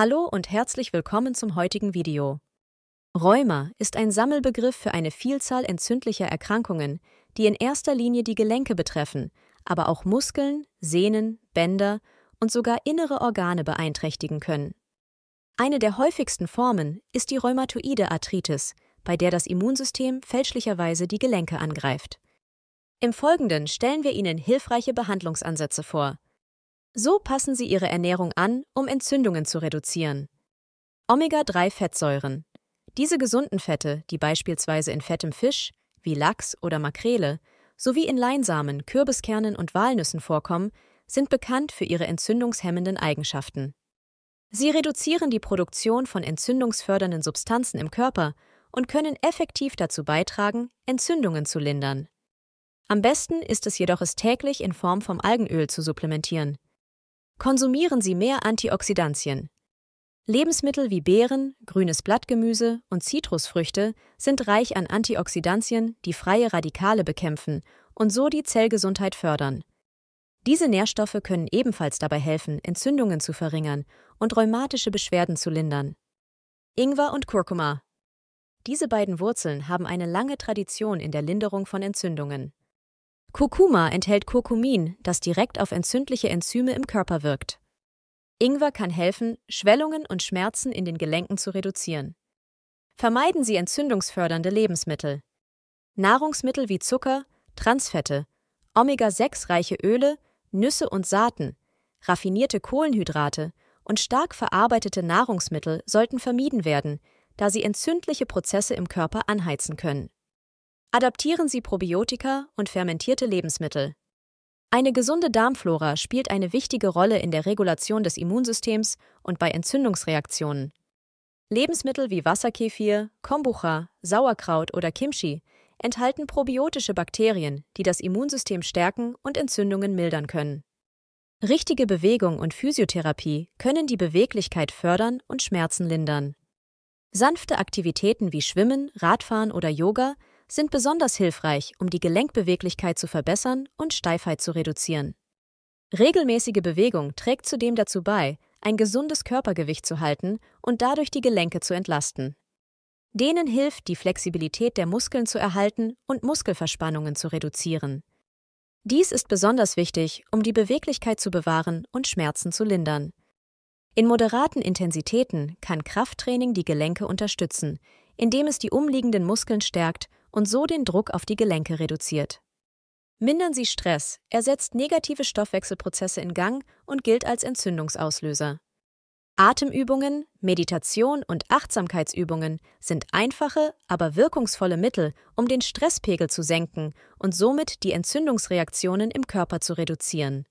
Hallo und herzlich willkommen zum heutigen Video. Rheuma ist ein Sammelbegriff für eine Vielzahl entzündlicher Erkrankungen, die in erster Linie die Gelenke betreffen, aber auch Muskeln, Sehnen, Bänder und sogar innere Organe beeinträchtigen können. Eine der häufigsten Formen ist die rheumatoide Arthritis, bei der das Immunsystem fälschlicherweise die Gelenke angreift. Im Folgenden stellen wir Ihnen hilfreiche Behandlungsansätze vor, so passen sie ihre Ernährung an, um Entzündungen zu reduzieren. Omega-3-Fettsäuren. Diese gesunden Fette, die beispielsweise in fettem Fisch, wie Lachs oder Makrele, sowie in Leinsamen, Kürbiskernen und Walnüssen vorkommen, sind bekannt für ihre entzündungshemmenden Eigenschaften. Sie reduzieren die Produktion von entzündungsfördernden Substanzen im Körper und können effektiv dazu beitragen, Entzündungen zu lindern. Am besten ist es jedoch, es täglich in Form von Algenöl zu supplementieren konsumieren Sie mehr Antioxidantien. Lebensmittel wie Beeren, grünes Blattgemüse und Zitrusfrüchte sind reich an Antioxidantien, die freie Radikale bekämpfen und so die Zellgesundheit fördern. Diese Nährstoffe können ebenfalls dabei helfen, Entzündungen zu verringern und rheumatische Beschwerden zu lindern. Ingwer und Kurkuma. Diese beiden Wurzeln haben eine lange Tradition in der Linderung von Entzündungen. Kurkuma enthält Kurkumin, das direkt auf entzündliche Enzyme im Körper wirkt. Ingwer kann helfen, Schwellungen und Schmerzen in den Gelenken zu reduzieren. Vermeiden Sie entzündungsfördernde Lebensmittel. Nahrungsmittel wie Zucker, Transfette, Omega-6-reiche Öle, Nüsse und Saaten, raffinierte Kohlenhydrate und stark verarbeitete Nahrungsmittel sollten vermieden werden, da sie entzündliche Prozesse im Körper anheizen können. Adaptieren Sie Probiotika und fermentierte Lebensmittel. Eine gesunde Darmflora spielt eine wichtige Rolle in der Regulation des Immunsystems und bei Entzündungsreaktionen. Lebensmittel wie Wasserkefir, Kombucha, Sauerkraut oder Kimchi enthalten probiotische Bakterien, die das Immunsystem stärken und Entzündungen mildern können. Richtige Bewegung und Physiotherapie können die Beweglichkeit fördern und Schmerzen lindern. Sanfte Aktivitäten wie Schwimmen, Radfahren oder Yoga sind besonders hilfreich, um die Gelenkbeweglichkeit zu verbessern und Steifheit zu reduzieren. Regelmäßige Bewegung trägt zudem dazu bei, ein gesundes Körpergewicht zu halten und dadurch die Gelenke zu entlasten. Denen hilft, die Flexibilität der Muskeln zu erhalten und Muskelverspannungen zu reduzieren. Dies ist besonders wichtig, um die Beweglichkeit zu bewahren und Schmerzen zu lindern. In moderaten Intensitäten kann Krafttraining die Gelenke unterstützen, indem es die umliegenden Muskeln stärkt und so den Druck auf die Gelenke reduziert. Mindern Sie Stress, er setzt negative Stoffwechselprozesse in Gang und gilt als Entzündungsauslöser. Atemübungen, Meditation und Achtsamkeitsübungen sind einfache, aber wirkungsvolle Mittel, um den Stresspegel zu senken und somit die Entzündungsreaktionen im Körper zu reduzieren.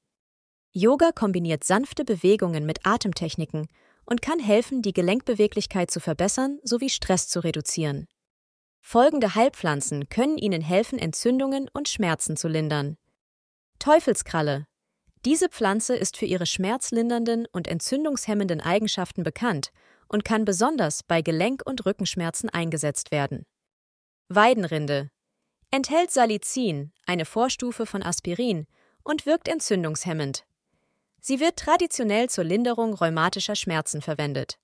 Yoga kombiniert sanfte Bewegungen mit Atemtechniken und kann helfen, die Gelenkbeweglichkeit zu verbessern sowie Stress zu reduzieren. Folgende Heilpflanzen können Ihnen helfen, Entzündungen und Schmerzen zu lindern. Teufelskralle. Diese Pflanze ist für ihre schmerzlindernden und entzündungshemmenden Eigenschaften bekannt und kann besonders bei Gelenk- und Rückenschmerzen eingesetzt werden. Weidenrinde. Enthält Salicin, eine Vorstufe von Aspirin, und wirkt entzündungshemmend. Sie wird traditionell zur Linderung rheumatischer Schmerzen verwendet.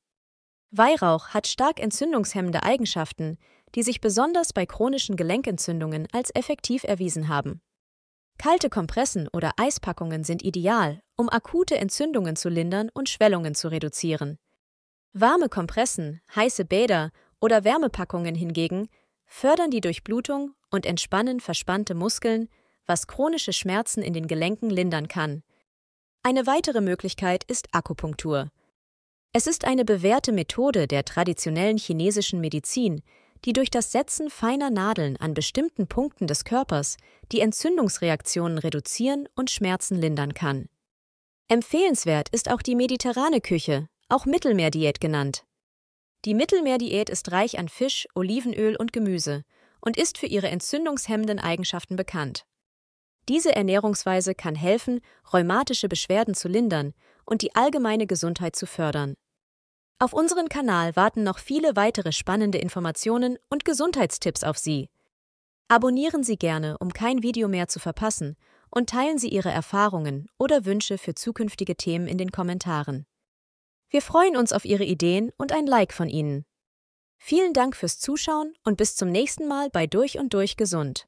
Weihrauch hat stark entzündungshemmende Eigenschaften, die sich besonders bei chronischen Gelenkentzündungen als effektiv erwiesen haben. Kalte Kompressen oder Eispackungen sind ideal, um akute Entzündungen zu lindern und Schwellungen zu reduzieren. Warme Kompressen, heiße Bäder oder Wärmepackungen hingegen fördern die Durchblutung und entspannen verspannte Muskeln, was chronische Schmerzen in den Gelenken lindern kann. Eine weitere Möglichkeit ist Akupunktur. Es ist eine bewährte Methode der traditionellen chinesischen Medizin, die durch das Setzen feiner Nadeln an bestimmten Punkten des Körpers die Entzündungsreaktionen reduzieren und Schmerzen lindern kann. Empfehlenswert ist auch die mediterrane Küche, auch Mittelmeerdiät genannt. Die Mittelmeerdiät ist reich an Fisch, Olivenöl und Gemüse und ist für ihre entzündungshemmenden Eigenschaften bekannt. Diese Ernährungsweise kann helfen, rheumatische Beschwerden zu lindern und die allgemeine Gesundheit zu fördern. Auf unseren Kanal warten noch viele weitere spannende Informationen und Gesundheitstipps auf Sie. Abonnieren Sie gerne, um kein Video mehr zu verpassen, und teilen Sie Ihre Erfahrungen oder Wünsche für zukünftige Themen in den Kommentaren. Wir freuen uns auf Ihre Ideen und ein Like von Ihnen. Vielen Dank fürs Zuschauen und bis zum nächsten Mal bei Durch und Durch Gesund.